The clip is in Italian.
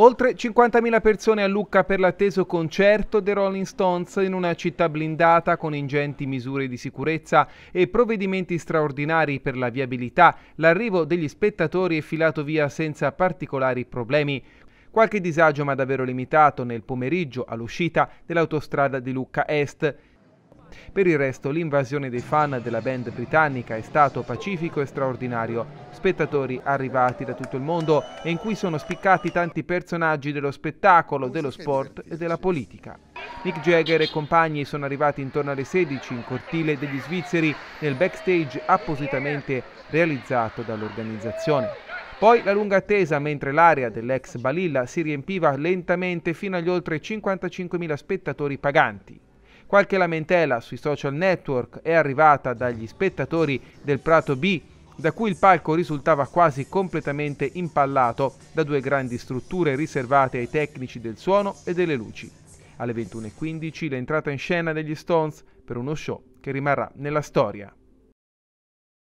Oltre 50.000 persone a Lucca per l'atteso concerto dei Rolling Stones in una città blindata con ingenti misure di sicurezza e provvedimenti straordinari per la viabilità. L'arrivo degli spettatori è filato via senza particolari problemi. Qualche disagio ma davvero limitato nel pomeriggio all'uscita dell'autostrada di Lucca Est. Per il resto l'invasione dei fan della band britannica è stato pacifico e straordinario, spettatori arrivati da tutto il mondo e in cui sono spiccati tanti personaggi dello spettacolo, dello sport e della politica. Mick Jagger e compagni sono arrivati intorno alle 16 in cortile degli svizzeri nel backstage appositamente realizzato dall'organizzazione. Poi la lunga attesa mentre l'area dell'ex Balilla si riempiva lentamente fino agli oltre 55.000 spettatori paganti. Qualche lamentela sui social network è arrivata dagli spettatori del Prato B da cui il palco risultava quasi completamente impallato da due grandi strutture riservate ai tecnici del suono e delle luci. Alle 21.15 l'entrata in scena degli Stones per uno show che rimarrà nella storia.